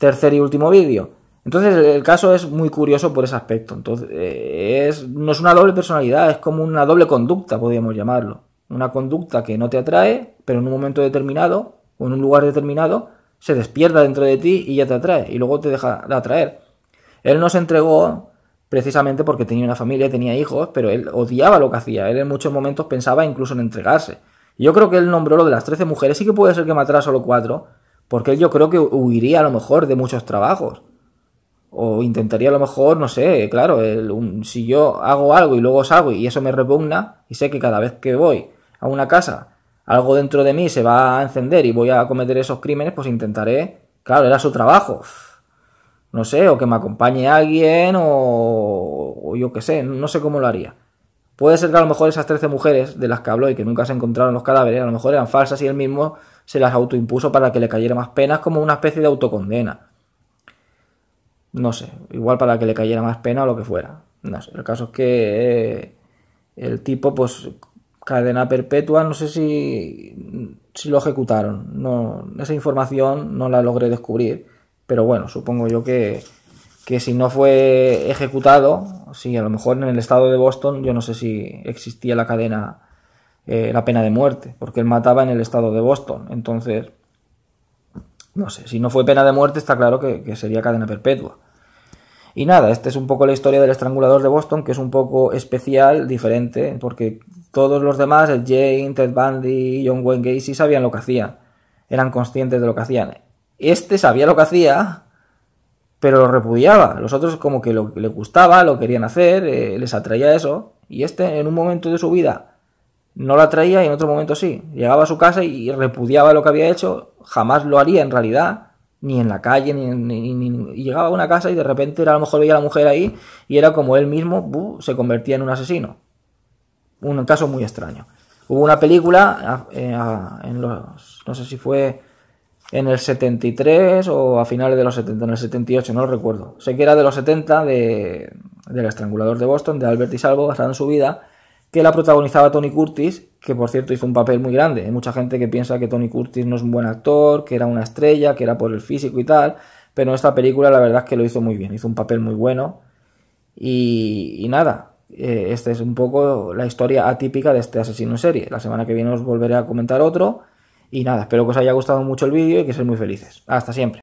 tercer y último vídeo. Entonces el caso es muy curioso por ese aspecto. Entonces, es, no es una doble personalidad, es como una doble conducta, podríamos llamarlo. Una conducta que no te atrae, pero en un momento determinado o en un lugar determinado se despierta dentro de ti y ya te atrae y luego te deja de atraer. Él no se entregó precisamente porque tenía una familia, tenía hijos, pero él odiaba lo que hacía. Él en muchos momentos pensaba incluso en entregarse. Yo creo que él nombró lo de las 13 mujeres, sí que puede ser que matara solo cuatro, porque él yo creo que huiría a lo mejor de muchos trabajos. O intentaría a lo mejor, no sé, claro, si yo hago algo y luego salgo y eso me repugna, y sé que cada vez que voy a una casa, algo dentro de mí se va a encender y voy a cometer esos crímenes, pues intentaré, claro, era su trabajo. No sé, o que me acompañe alguien, o, o yo qué sé, no sé cómo lo haría. Puede ser que a lo mejor esas 13 mujeres de las que habló y que nunca se encontraron los cadáveres, a lo mejor eran falsas y él mismo se las autoimpuso para que le cayera más penas como una especie de autocondena. No sé, igual para que le cayera más pena o lo que fuera. No sé, el caso es que eh, el tipo, pues, cadena perpetua, no sé si, si lo ejecutaron. No, esa información no la logré descubrir, pero bueno, supongo yo que, si no fue ejecutado, si a lo mejor en el estado de Boston, yo no sé si existía la cadena eh, la pena de muerte, porque él mataba en el estado de Boston. Entonces, no sé, si no fue pena de muerte está claro que, sería cadena perpetua. Y nada, esta es un poco la historia del estrangulador de Boston, que es un poco especial, diferente, porque todos los demás, el Jane, Ted Bundy, John Wayne Gacy, sabían lo que hacían, eran conscientes de lo que hacían. Este sabía lo que hacía, pero lo repudiaba. Los otros como que lo, le gustaba, lo querían hacer, eh, les atraía eso. Y este en un momento de su vida no la traía y en otro momento sí. Llegaba a su casa y repudiaba lo que había hecho, jamás lo haría en realidad, ni en la calle, ni, ni, llegaba a una casa y de repente a lo mejor veía a la mujer ahí y era como él mismo se convertía en un asesino. Un caso muy extraño. Hubo una película eh, en los, no sé si fue en el 73 o a finales de los 70, en el 78, no lo recuerdo. Sé que era de los 70 de, del estrangulador de Boston, de Albert y Salvo, basada en su vida que la protagonizaba Tony Curtis, que por cierto hizo un papel muy grande. Hay mucha gente que piensa que Tony Curtis no es un buen actor, que era una estrella, que era por el físico y tal, pero esta película la verdad es que lo hizo muy bien, hizo un papel muy bueno. Y, nada, eh, esta es un poco la historia atípica de este asesino en serie. La semana que viene os volveré a comentar otro. Y nada, espero que os haya gustado mucho el vídeo y que seáis muy felices. Hasta siempre.